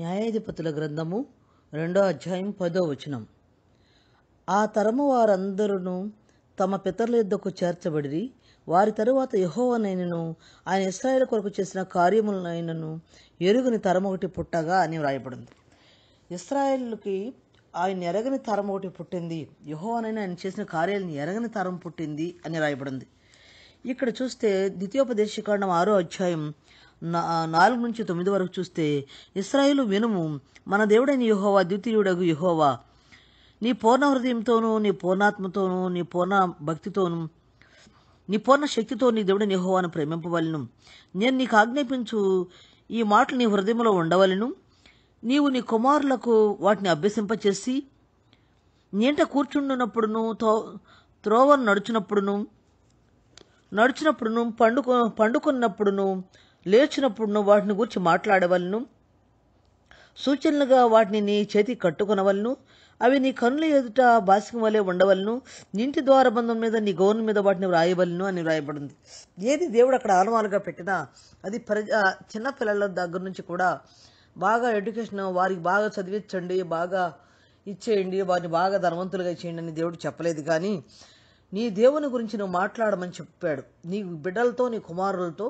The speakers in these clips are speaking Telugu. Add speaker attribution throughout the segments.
Speaker 1: న్యాయాధిపతుల గ్రంథము రెండో అధ్యాయం పదో వచనం ఆ తరము వారందరూ తమ పితరుల యుద్ధకు చేర్చబడి వారి తరువాత యహోవనైనను ఆయన ఇస్రాయేల్ కొరకు చేసిన కార్యములనైనను ఎరుగని తరం ఒకటి పుట్టగా అని వ్రాయబడింది ఇస్రాయేల్కి ఆయన ఎరగని తరం ఒకటి పుట్టింది యహోవనైనా ఆయన చేసిన కార్యాలను ఎరగని తరం పుట్టింది అని వ్రాయబడింది ఇక్కడ చూస్తే ద్వితీయోపదేశీకరణం ఆరో అధ్యాయం నాలుగు నుంచి తొమ్మిది వరకు చూస్తే ఇస్రాయిలు వినుము మన దేవుడైన యుహోవా ద్వితీయుడగు యుహోవా నీ పూర్ణ హృదయంతోనూ నీ పూర్ణాత్మతోనూ నీ పూర్ణ భక్తితోనూ నీ పూర్ణ శక్తితో నీ దేవుడిని యహోవాను ప్రేమింపవలను నేను నీకు ఆజ్ఞాపించు ఈ మాటలు నీ హృదయంలో ఉండవలను నీవు నీ కుమారులకు వాటిని అభ్యసింపచేసి నీంట కూర్చుండునప్పుడును తో త్రోవను నడుచునప్పుడును నడుచునప్పుడును పండుకు పండుకున్నప్పుడును లేచినప్పుడు నువ్వు వాటిని గురించి మాట్లాడవలను సూచనలుగా వాటిని నీ చేతి కట్టుకునవలను అవి నీ కనుల ఎదుట బాసికం వలె ఉండవలను ఇంటి ద్వారబంధం మీద నీ గౌరవం మీద వాటిని వ్రాయవలను అని వ్రాయబడింది ఏది దేవుడు అక్కడ ఆనవాలుగా పెట్టినా అది ప్రజా చిన్నపిల్లల దగ్గర నుంచి కూడా బాగా ఎడ్యుకేషన్ వారికి బాగా చదివించండి బాగా ఇచ్చేయండి వారిని బాగా ధనవంతులుగా చేయండి అని దేవుడు చెప్పలేదు కానీ నీ దేవుని గురించి నువ్వు మాట్లాడమని చెప్పాడు నీ బిడ్డలతో నీ కుమారులతో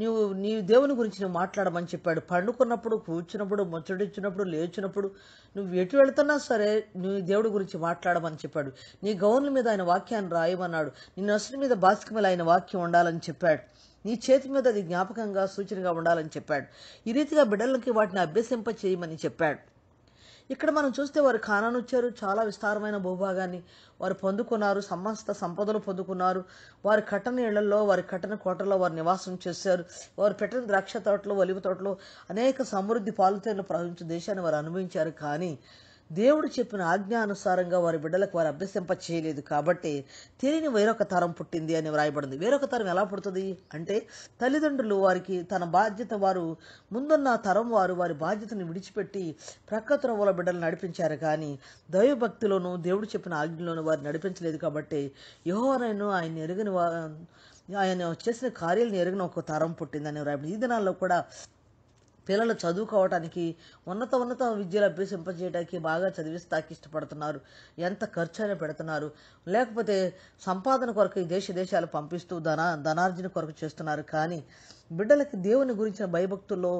Speaker 1: నీవు నీ దేవుని గురించి నువ్వు మాట్లాడమని చెప్పాడు పండుకున్నప్పుడు కూర్చున్నప్పుడు ముచ్చటిచ్చినప్పుడు లేచినప్పుడు నువ్వు ఎటు వెళుతున్నా సరే నీ దేవుడి గురించి మాట్లాడమని చెప్పాడు నీ గౌన్ల మీద ఆయన వాక్యాన్ని రాయమన్నాడు నీ నసుల మీద బాస్కమేల ఆయన వాక్యం ఉండాలని చెప్పాడు నీ చేతి మీద అది జ్ఞాపకంగా సూచనగా ఉండాలని చెప్పాడు ఈ రీతిగా బిడ్డలకి వాటిని అభ్యసింప చేయమని చెప్పాడు ఇక్కడ మనం చూస్తే వారు వచ్చారు చాలా విస్తారమైన భూభాగాన్ని వారు పొందుకున్నారు సమస్త సంపదలు పొందుకున్నారు వారి కట్టని ఇళ్లలో వారి కట్టని కోటల్లో వారు నివాసం చేశారు వారు పెట్టిన ద్రాక్ష తోటలు ఒలివ తోటలు అనేక సమృద్ధి పాలుతేలు ప్రవహించే దేశాన్ని వారు అనుభవించారు కానీ దేవుడు చెప్పిన ఆజ్ఞానుసారంగా వారి బిడ్డలకు వారు అభ్యసింప చేయలేదు కాబట్టి తెలియని వేరొక తరం పుట్టింది అని వ్రాయబడింది వేరొక తరం ఎలా పుడుతుంది అంటే తల్లిదండ్రులు వారికి తన బాధ్యత వారు ముందున్న తరం వారు వారి బాధ్యతను విడిచిపెట్టి ప్రక్క త్రవ్వల బిడ్డలు నడిపించారు కానీ దైవభక్తిలోనూ దేవుడు చెప్పిన ఆజ్ఞలోనూ వారు నడిపించలేదు కాబట్టి యహోరైను ఆయన ఎరుగని ఆయన చేసిన కార్యాలను ఎరిగిన ఒక తరం పుట్టిందని రాయబడి ఈ దినాల్లో కూడా పిల్లలు చదువుకోవటానికి ఉన్నత ఉన్నత విద్యలు అభ్యసింపజేయడానికి బాగా చదివిస్తాకి ఇష్టపడుతున్నారు ఎంత ఖర్చు అయినా పెడుతున్నారు లేకపోతే సంపాదన కొరకు ఈ దేశ దేశాలు పంపిస్తూ ధన ధనార్జన కొరకు చేస్తున్నారు కానీ బిడ్డలకి దేవుని గురించిన భయభక్తుల్లో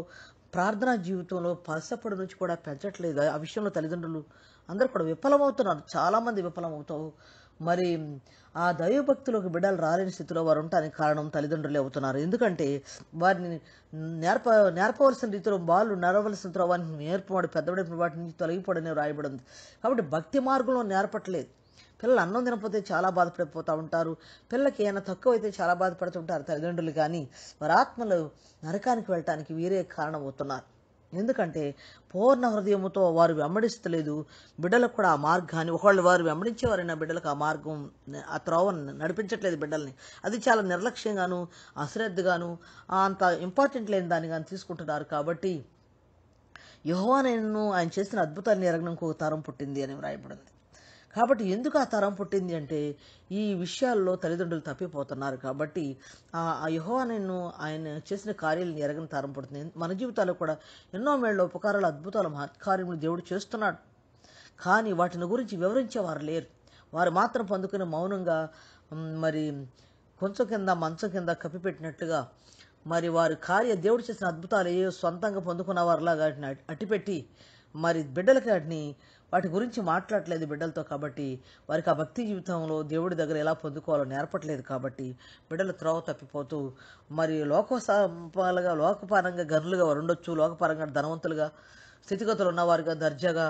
Speaker 1: ప్రార్థనా జీవితంలో పరసపడి నుంచి కూడా పెంచట్లేదు ఆ విషయంలో తల్లిదండ్రులు అందరూ కూడా విఫలమవుతున్నారు చాలామంది విఫలమవుతావు మరి ఆ భక్తులకు బిడ్డలు రాలేని స్థితిలో వారు ఉండటానికి కారణం తల్లిదండ్రులే అవుతున్నారు ఎందుకంటే వారిని నేర్ప నేర్పవలసిన రీతిలో బాలు నేర్వలసిన తర్వాత వారిని వాటి నుంచి వాటిని రాయబడి ఉంది కాబట్టి భక్తి మార్గంలో నేర్పట్లేదు పిల్లలు అన్నం తినకపోతే చాలా బాధపడిపోతూ ఉంటారు పిల్లకి ఏమైనా తక్కువ అయితే చాలా బాధపడుతుంటారు తల్లిదండ్రులు కానీ వారి ఆత్మలు నరకానికి వెళ్ళటానికి వీరే కారణం అవుతున్నారు ఎందుకంటే పూర్ణ హృదయముతో వారు వెంబడిస్తలేదు బిడ్డలకు కూడా ఆ మార్గాన్ని ఒకళ్ళు వారు వెంబడించేవారైనా బిడ్డలకు ఆ మార్గం ఆ త్రోవను నడిపించట్లేదు బిడ్డల్ని అది చాలా నిర్లక్ష్యంగాను అశ్రద్ధగాను అంత ఇంపార్టెంట్ లేని దాన్ని కానీ తీసుకుంటున్నారు కాబట్టి యహోవా నేను ఆయన చేసిన అద్భుతాన్ని ఎరగడం ఒక తరం పుట్టింది అని వ్రాయబడింది కాబట్టి ఎందుకు ఆ తరం పుట్టింది అంటే ఈ విషయాల్లో తల్లిదండ్రులు తప్పిపోతున్నారు కాబట్టి ఆ యహో నేను ఆయన చేసిన కార్యాలను ఎరగని తరం పుడుతుంది మన జీవితాల్లో కూడా ఎన్నో మేళ్ళ ఉపకారాలు అద్భుతాలు కార్యములు దేవుడు చేస్తున్నాడు కానీ వాటిని గురించి వివరించేవారు లేరు వారు మాత్రం పొందుకునే మౌనంగా మరి కొంచెం కింద మంచం కింద కప్పిపెట్టినట్లుగా మరి వారు కార్య దేవుడు చేసిన అద్భుతాలు ఏ సొంతంగా పొందుకున్న వారిలాగా వాటిని పెట్టి మరి బిడ్డలకి వాటిని వాటి గురించి మాట్లాడలేదు బిడ్డలతో కాబట్టి వారికి ఆ భక్తి జీవితంలో దేవుడి దగ్గర ఎలా పొందుకోవాలో నేర్పట్లేదు కాబట్టి బిడ్డలు త్రోవ తప్పిపోతూ మరి లోక లోకపరంగా గనులుగా వారు ఉండొచ్చు లోకపరంగా ధనవంతులుగా స్థితిగతులు ఉన్నవారుగా దర్జాగా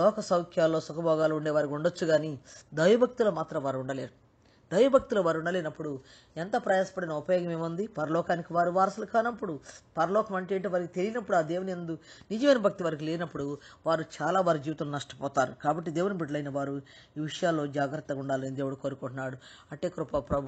Speaker 1: లోక సౌఖ్యాల్లో సుఖభోగాలు ఉండేవారికి ఉండొచ్చు కానీ దైవభక్తులు మాత్రం వారు ఉండలేరు దైవభక్తుల వారు ఉండలేనప్పుడు ఎంత ప్రయాసపడిన ఉపయోగం ఏముంది పరలోకానికి వారు వారసులు కానప్పుడు పరలోకం అంటే ఏంటో వారికి తెలియనప్పుడు ఆ దేవుని ఎందు నిజమైన భక్తి వారికి లేనప్పుడు వారు చాలా వారి జీవితం నష్టపోతారు కాబట్టి దేవుని బిడ్డలైన వారు ఈ విషయాల్లో జాగ్రత్తగా ఉండాలని దేవుడు కోరుకుంటున్నాడు అట్టే కృప ప్రభు